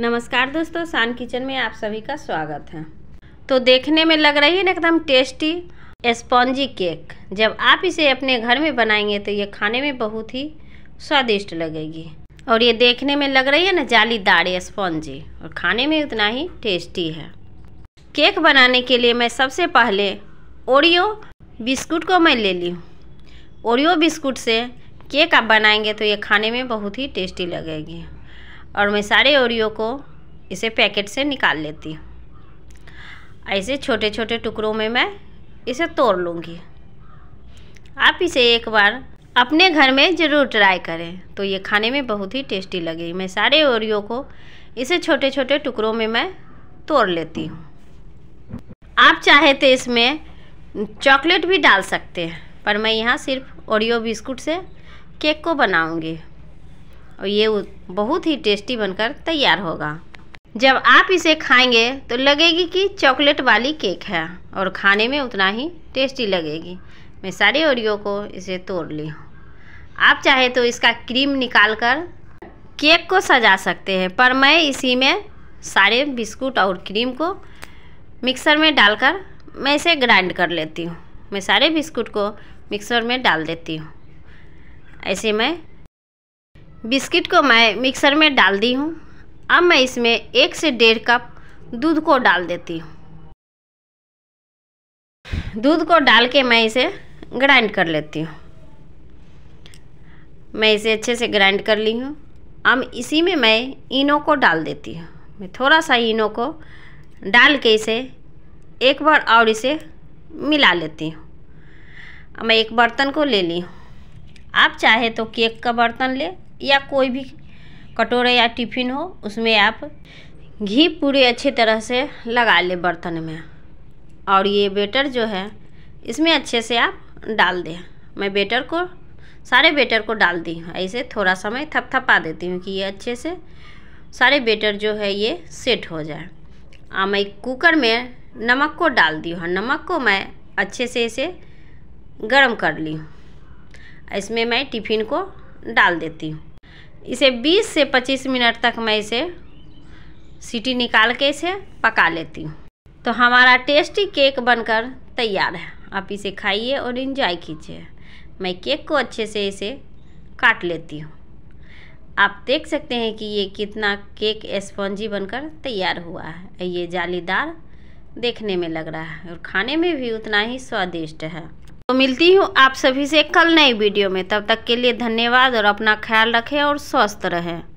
नमस्कार दोस्तों शान किचन में आप सभी का स्वागत है तो देखने में लग रही है ना एकदम टेस्टी स्पॉन्जी केक जब आप इसे अपने घर में बनाएंगे तो ये खाने में बहुत ही स्वादिष्ट लगेगी और ये देखने में लग रही है ना जालीदार स्पॉन्जी और खाने में उतना ही टेस्टी है केक बनाने के लिए मैं सबसे पहले ओरियो बिस्कुट को मैं ले ली हूँ ओरियो बिस्कुट से केक आप बनाएंगे तो ये खाने में बहुत ही टेस्टी लगेगी और मैं सारे ओरियो को इसे पैकेट से निकाल लेती हूँ ऐसे छोटे छोटे टुकड़ों में मैं इसे तोड़ लूँगी आप इसे एक बार अपने घर में ज़रूर ट्राई करें तो ये खाने में बहुत ही टेस्टी लगेगी मैं सारे ओरियो को इसे छोटे छोटे टुकड़ों में मैं तोड़ लेती हूँ आप चाहे तो इसमें चॉकलेट भी डाल सकते हैं पर मैं यहाँ सिर्फ ओरियो बिस्कुट से केक को बनाऊँगी और ये बहुत ही टेस्टी बनकर तैयार होगा जब आप इसे खाएंगे तो लगेगी कि चॉकलेट वाली केक है और खाने में उतना ही टेस्टी लगेगी मैं सारे ओरियो को इसे तोड़ ली हूँ आप चाहे तो इसका क्रीम निकाल कर केक को सजा सकते हैं पर मैं इसी में सारे बिस्कुट और क्रीम को मिक्सर में डालकर मैं इसे ग्राइंड कर लेती हूँ मैं सारे बिस्कुट को मिक्सर में डाल देती हूँ ऐसे मैं बिस्किट को मैं मिक्सर में डाल दी हूँ अब मैं इसमें एक से डेढ़ कप दूध को डाल देती हूँ दूध को डाल के मैं इसे ग्राइंड कर लेती हूँ मैं इसे अच्छे से ग्राइंड कर ली हूँ अब इसी में मैं इनो को डाल देती हूँ मैं थोड़ा सा इनो को डाल के इसे एक बार और इसे मिला लेती हूँ मैं एक बर्तन को ले ली हूँ आप चाहे तो केक का बर्तन ले या कोई भी कटोरा या टिफिन हो उसमें आप घी पूरे अच्छे तरह से लगा ले बर्तन में और ये बेटर जो है इसमें अच्छे से आप डाल दें मैं बेटर को सारे बेटर को डाल दी हूँ ऐसे थोड़ा सा मैं थपथपा देती हूँ कि ये अच्छे से सारे बेटर जो है ये सेट हो जाए और मैं कुकर में नमक को डाल दी हूँ नमक को मैं अच्छे से इसे गर्म कर ली हूँ इसमें मैं टिफ़िन को डाल देती हूँ इसे 20 से 25 मिनट तक मैं इसे सीटी निकाल के इसे पका लेती हूँ तो हमारा टेस्टी केक बनकर तैयार है आप इसे खाइए और इन्जॉय कीजिए मैं केक को अच्छे से इसे काट लेती हूँ आप देख सकते हैं कि ये कितना केक स्पॉन्जी बनकर तैयार हुआ है ये जालीदार देखने में लग रहा है और खाने में भी उतना ही स्वादिष्ट है तो मिलती हूँ आप सभी से कल नई वीडियो में तब तक के लिए धन्यवाद और अपना ख्याल रखें और स्वस्थ रहें